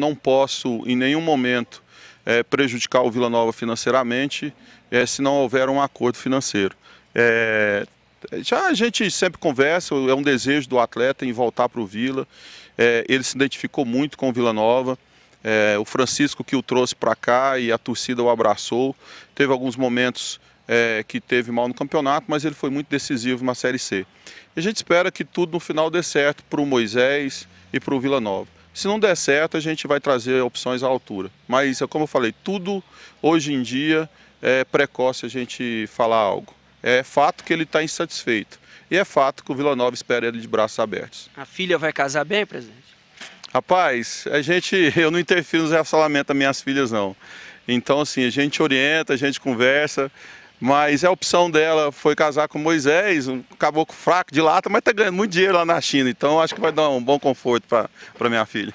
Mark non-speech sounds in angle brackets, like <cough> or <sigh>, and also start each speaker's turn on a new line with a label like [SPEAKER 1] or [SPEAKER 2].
[SPEAKER 1] não posso em nenhum momento é, prejudicar o Vila Nova financeiramente é, se não houver um acordo financeiro. É, já a gente sempre conversa, é um desejo do atleta em voltar para o Vila. É, ele se identificou muito com o Vila Nova. É, o Francisco que o trouxe para cá e a torcida o abraçou. Teve alguns momentos é, que teve mal no campeonato, mas ele foi muito decisivo na Série C. a gente espera que tudo no final dê certo para o Moisés e para o Vila Nova. Se não der certo, a gente vai trazer opções à altura. Mas, é como eu falei, tudo hoje em dia é precoce a gente falar algo. É fato que ele está insatisfeito. E é fato que o Vila Nova espera ele de braços abertos.
[SPEAKER 2] A filha vai casar bem, presidente?
[SPEAKER 1] Rapaz, a gente, <laughs> eu não interfiro no relacionamento das minhas filhas, não. Então, assim, a gente orienta, a gente conversa. Mas é a opção dela foi casar com Moisés, um caboclo fraco de lata, mas está ganhando muito dinheiro lá na China. Então acho que vai dar um bom conforto para minha filha.